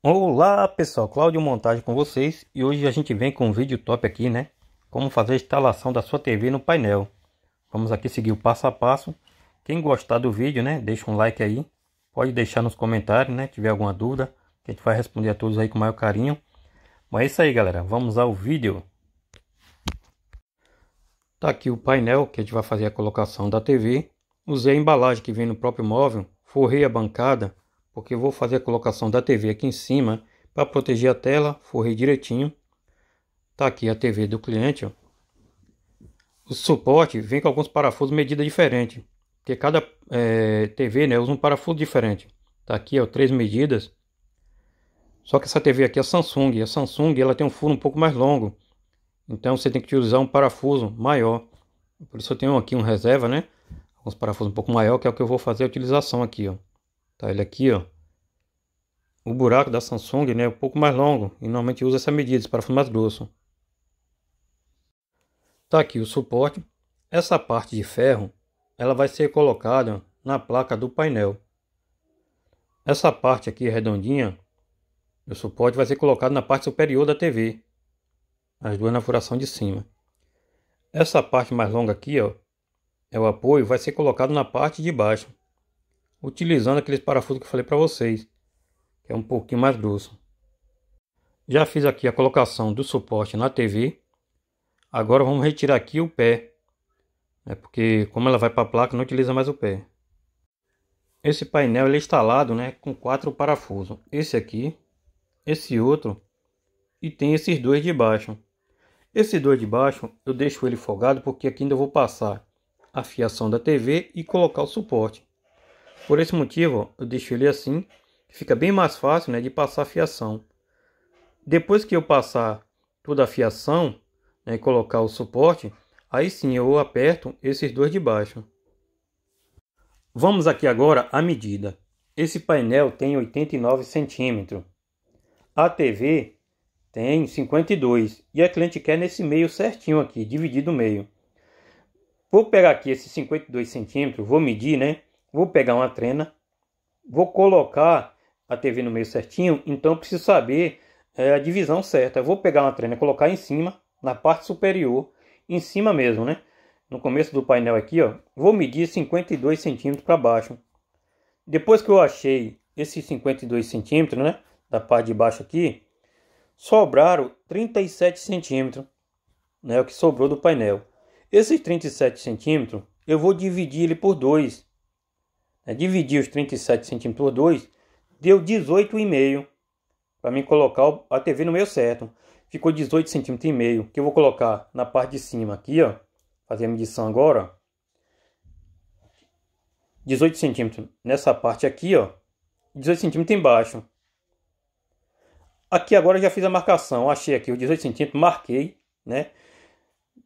Olá pessoal, Cláudio Montagem com vocês e hoje a gente vem com um vídeo top aqui, né? Como fazer a instalação da sua TV no painel. Vamos aqui seguir o passo a passo. Quem gostar do vídeo, né? Deixa um like aí. Pode deixar nos comentários, né? tiver alguma dúvida, que a gente vai responder a todos aí com o maior carinho. Mas é isso aí, galera. Vamos ao vídeo. Tá aqui o painel que a gente vai fazer a colocação da TV. Usei a embalagem que vem no próprio móvel, forrei a bancada porque eu vou fazer a colocação da TV aqui em cima para proteger a tela, forrei direitinho. Tá aqui a TV do cliente, ó. O suporte vem com alguns parafusos medida diferente, porque cada é, TV, né, usa um parafuso diferente. Tá aqui, ó, três medidas. Só que essa TV aqui é Samsung, a Samsung ela tem um furo um pouco mais longo. Então você tem que utilizar um parafuso maior. Por isso eu tenho aqui um reserva, né? Alguns parafusos um pouco maior, que é o que eu vou fazer a utilização aqui, ó. Tá, ele aqui, ó. O buraco da Samsung né, é um pouco mais longo e normalmente usa essa medida, esse parafuso mais grosso. Tá aqui o suporte. Essa parte de ferro, ela vai ser colocada na placa do painel. Essa parte aqui redondinha, o suporte vai ser colocado na parte superior da TV. As duas na furação de cima. Essa parte mais longa aqui, ó, é o apoio, vai ser colocado na parte de baixo utilizando aqueles parafusos que eu falei para vocês, que é um pouquinho mais grosso. Já fiz aqui a colocação do suporte na TV. Agora vamos retirar aqui o pé, né, porque como ela vai para a placa não utiliza mais o pé. Esse painel ele é instalado né, com quatro parafusos, esse aqui, esse outro e tem esses dois de baixo. Esse dois de baixo eu deixo ele folgado porque aqui ainda vou passar a fiação da TV e colocar o suporte. Por esse motivo, eu deixo ele assim, fica bem mais fácil né, de passar a fiação. Depois que eu passar toda a fiação né, e colocar o suporte, aí sim eu aperto esses dois de baixo. Vamos aqui agora à medida. Esse painel tem 89 centímetros. A TV tem 52 e a cliente quer nesse meio certinho aqui, dividido o meio. Vou pegar aqui esses 52 centímetros, vou medir, né? Vou pegar uma trena, vou colocar a TV no meio certinho, então eu preciso saber é, a divisão certa. Eu vou pegar uma trena, colocar em cima, na parte superior, em cima mesmo, né? No começo do painel aqui, ó, vou medir 52 centímetros para baixo. Depois que eu achei esses 52 centímetros, né, da parte de baixo aqui, sobraram 37 centímetros, né, o que sobrou do painel. Esses 37 centímetros, eu vou dividir ele por 2, né, dividir os 37 centímetros por 2, deu 18,5 para mim colocar a TV no meio certo. Ficou 18 centímetros e meio, que eu vou colocar na parte de cima aqui, ó. Fazer a medição agora. 18 centímetros nessa parte aqui, ó. 18 centímetros embaixo. Aqui agora eu já fiz a marcação. Achei aqui o 18 centímetros, marquei, né?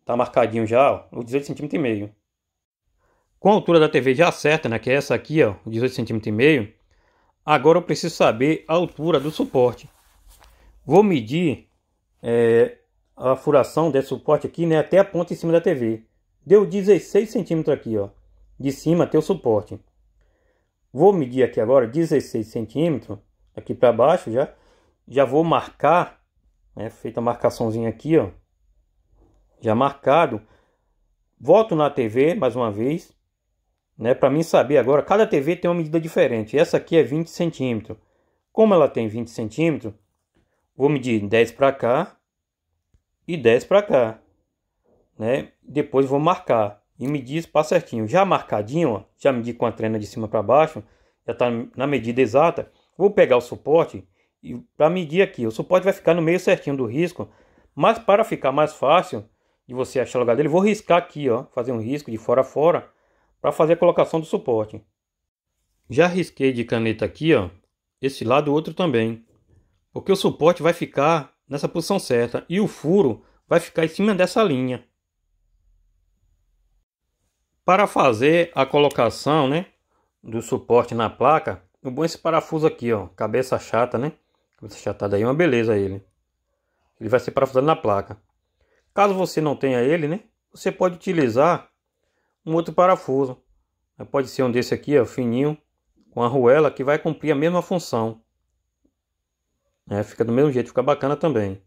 Tá marcadinho já, ó, o 18 centímetros e meio. Com a altura da TV já certa, né, que é essa aqui, ó, 18 cm e meio, agora eu preciso saber a altura do suporte. Vou medir é, a furação desse suporte aqui, né, até a ponta em cima da TV. Deu 16 cm aqui, ó, de cima até o suporte. Vou medir aqui agora 16 cm aqui para baixo já. Já vou marcar, né, feita a marcaçãozinha aqui, ó, já marcado. Volto na TV mais uma vez né? Para mim saber agora, cada TV tem uma medida diferente. Essa aqui é 20 centímetros. Como ela tem 20 centímetros, vou medir 10 para cá e 10 para cá, né? Depois vou marcar e medir para certinho. Já marcadinho, ó, já medi com a trena de cima para baixo, já está na medida exata. Vou pegar o suporte e para medir aqui, o suporte vai ficar no meio certinho do risco, mas para ficar mais fácil de você achar o lugar dele, vou riscar aqui, ó, fazer um risco de fora a fora para fazer a colocação do suporte. Já risquei de caneta aqui, ó, esse lado e outro também, porque o suporte vai ficar nessa posição certa e o furo vai ficar em cima dessa linha. Para fazer a colocação, né, do suporte na placa, o bom é esse parafuso aqui, ó, cabeça chata, né? Cabeça chatada aí, é uma beleza ele. Ele vai ser parafusado na placa. Caso você não tenha ele, né? Você pode utilizar um outro parafuso. Pode ser um desse aqui, ó, fininho, com arruela, que vai cumprir a mesma função. É, fica do mesmo jeito, fica bacana também.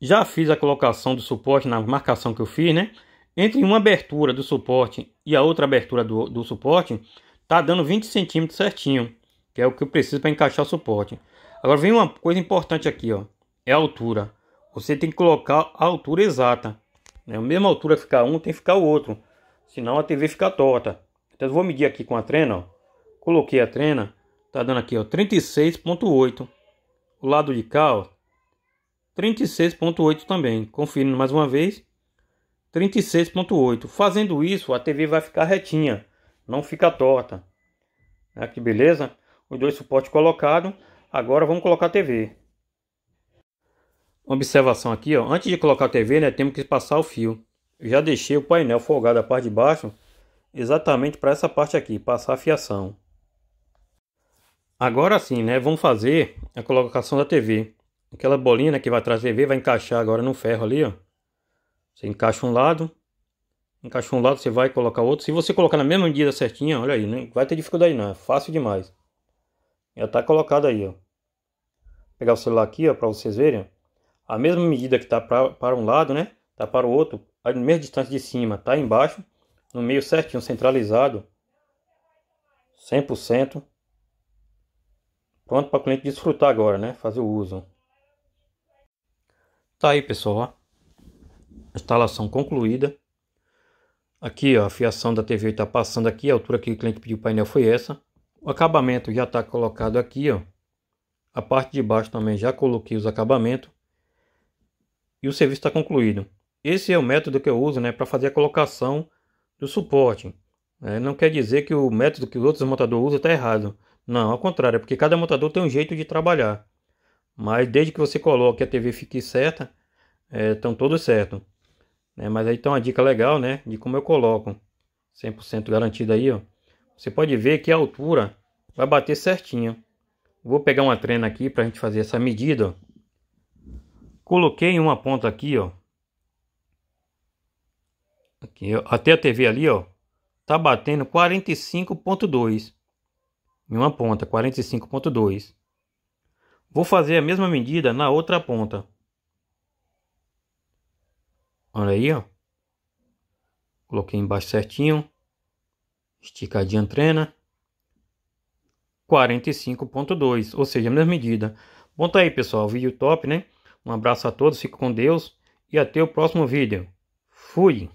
Já fiz a colocação do suporte na marcação que eu fiz, né? Entre uma abertura do suporte e a outra abertura do, do suporte, tá dando 20 centímetros certinho, que é o que eu preciso para encaixar o suporte. Agora vem uma coisa importante aqui, ó, é a altura. Você tem que colocar a altura exata. Né? A mesma altura ficar um, tem que ficar o outro senão a TV fica torta. Então eu vou medir aqui com a trena, ó. Coloquei a trena, tá dando aqui, ó, 36.8. O lado de cá, ó, 36.8 também. Confiro mais uma vez. 36.8. Fazendo isso, a TV vai ficar retinha, não fica torta. Aqui, né, beleza? Os dois suportes colocados. Agora vamos colocar a TV. Observação aqui, ó. Antes de colocar a TV, né, temos que passar o fio já deixei o painel folgado a parte de baixo exatamente para essa parte aqui, passar a fiação. Agora sim, né? Vamos fazer a colocação da TV. Aquela bolinha né, que vai atrás da TV vai encaixar agora no ferro ali, ó. Você encaixa um lado, encaixa um lado, você vai colocar outro. Se você colocar na mesma medida certinha, olha aí, não vai ter dificuldade não, é fácil demais. Já tá colocado aí, ó. Vou pegar o celular aqui, ó, para vocês verem. A mesma medida que tá para um lado, né? Tá para o outro, a mesma distância de cima está embaixo, no meio certinho, centralizado, 100%, pronto para o cliente desfrutar agora, né? Fazer o uso. Tá aí, pessoal, instalação concluída. Aqui, ó, a fiação da TV está passando aqui, a altura que o cliente pediu o painel foi essa. O acabamento já está colocado aqui, ó. A parte de baixo também já coloquei os acabamentos. E o serviço está concluído. Esse é o método que eu uso né, para fazer a colocação do suporte. É, não quer dizer que o método que os outros montadores usam está errado. Não, ao contrário, é porque cada montador tem um jeito de trabalhar. Mas desde que você coloque a TV fique certa, estão é, todos certos. É, né? mas aí tá uma dica legal, né? De como eu coloco. 100% garantido aí, ó. Você pode ver que a altura vai bater certinho. Vou pegar uma trena aqui para a gente fazer essa medida. Coloquei uma ponta aqui, ó. Aqui, até a TV ali, ó, tá batendo 45.2. Em uma ponta, 45.2. Vou fazer a mesma medida na outra ponta. Olha aí, ó. Coloquei embaixo certinho. Esticadinha treina. 45.2, ou seja, a mesma medida. Bom, tá aí, pessoal. Vídeo top, né? Um abraço a todos, fico com Deus e até o próximo vídeo. Fui!